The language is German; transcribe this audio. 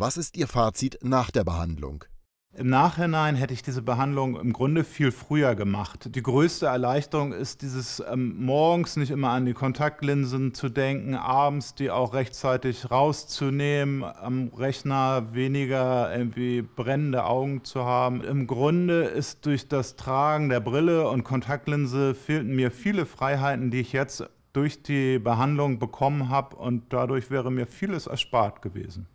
Was ist Ihr Fazit nach der Behandlung? Im Nachhinein hätte ich diese Behandlung im Grunde viel früher gemacht. Die größte Erleichterung ist dieses ähm, morgens nicht immer an die Kontaktlinsen zu denken, abends die auch rechtzeitig rauszunehmen, am Rechner weniger irgendwie brennende Augen zu haben. Im Grunde ist durch das Tragen der Brille und Kontaktlinse fehlten mir viele Freiheiten, die ich jetzt durch die Behandlung bekommen habe und dadurch wäre mir vieles erspart gewesen.